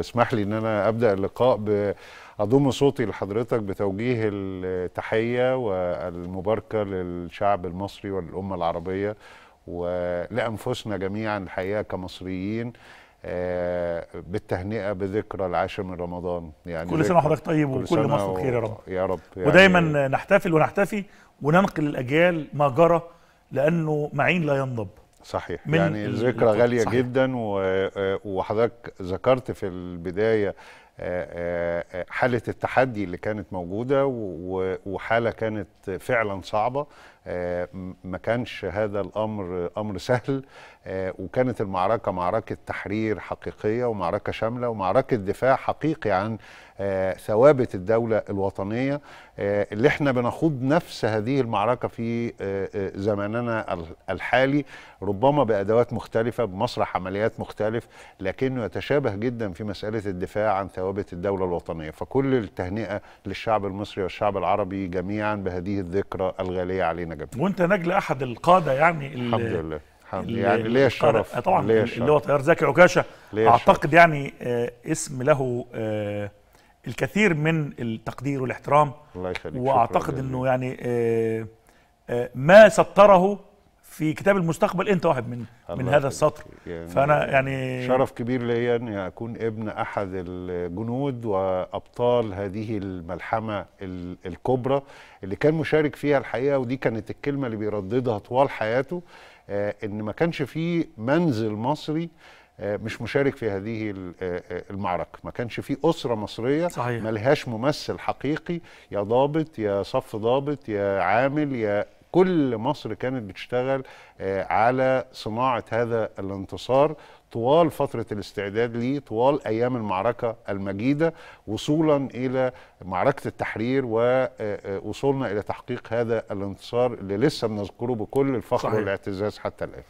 اسمح لي ان انا ابدا اللقاء باضم صوتي لحضرتك بتوجيه التحيه والمباركه للشعب المصري وللامه العربيه ولانفسنا جميعا الحقيقه كمصريين آه، بالتهنئه بذكرى العاشر من رمضان يعني كل سنه وحضرتك طيب وكل مصر بخير يا رب يا رب يعني ودايما نحتفل ونحتفي وننقل الاجيال ما جرى لانه معين لا ينضب صحيح يعني ذكرى غاليه صحيح. جدا آه، وحضرتك ذكرت في البدايه حالة التحدي اللي كانت موجودة وحالة كانت فعلا صعبة آه، ما كانش هذا الأمر أمر سهل آه، وكانت المعركة معركة تحرير حقيقية ومعركة شاملة ومعركة دفاع حقيقي عن آه، ثوابت الدولة الوطنية اللي احنا بنخوض نفس هذه المعركة في زماننا الحالي ربما بأدوات مختلفة بمسرح عمليات مختلف لكنه يتشابه جدا في مسألة الدفاع عن ثوابت بثوابت الدولة الوطنية فكل التهنئة للشعب المصري والشعب العربي جميعا بهذه الذكرى الغالية علينا جميعا وانت نجل احد القادة يعني الحمد لله الحمد يعني ليه الشرف آه، طبعا ليه الشرف. اللي هو طيار زكي عكاشه اعتقد يعني آه اسم له آه الكثير من التقدير والاحترام الله يخليك واعتقد انه يعني آه آه ما ستره في كتاب المستقبل انت واحد من من هذا السطر يعني فانا يعني شرف كبير لي ان اكون ابن احد الجنود وابطال هذه الملحمه الكبرى اللي كان مشارك فيها الحقيقه ودي كانت الكلمه اللي بيرددها طوال حياته آه، ان ما كانش في منزل مصري آه، مش مشارك في هذه آه، المعركة ما كانش في أسرة مصرية صحيح. ملهاش ممثل حقيقي يا ضابط يا صف ضابط يا عامل يا كل مصر كانت بتشتغل آه، على صناعة هذا الانتصار طوال فترة الاستعداد ليه طوال أيام المعركة المجيدة وصولا إلى معركة التحرير ووصولنا آه، آه، إلى تحقيق هذا الانتصار اللي لسه بنذكره بكل الفخر صحيح. والاعتزاز حتى الآن